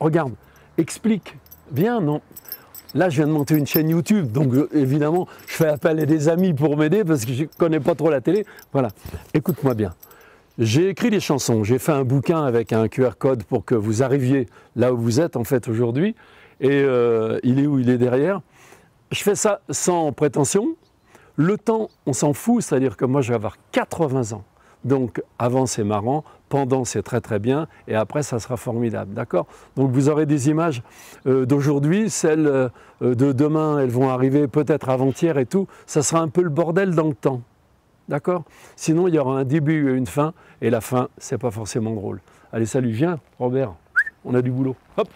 regarde, explique, bien. non. Là, je viens de monter une chaîne YouTube, donc euh, évidemment, je fais appel à des amis pour m'aider parce que je ne connais pas trop la télé. Voilà, écoute-moi bien. J'ai écrit des chansons, j'ai fait un bouquin avec un QR code pour que vous arriviez là où vous êtes en fait aujourd'hui. Et euh, il est où Il est derrière. Je fais ça sans prétention. Le temps, on s'en fout, c'est-à-dire que moi, je vais avoir 80 ans. Donc avant c'est marrant, pendant c'est très très bien, et après ça sera formidable, d'accord Donc vous aurez des images euh, d'aujourd'hui, celles euh, de demain, elles vont arriver peut-être avant-hier et tout, ça sera un peu le bordel dans le temps, d'accord Sinon il y aura un début et une fin, et la fin c'est pas forcément drôle. Allez salut, viens Robert, on a du boulot, hop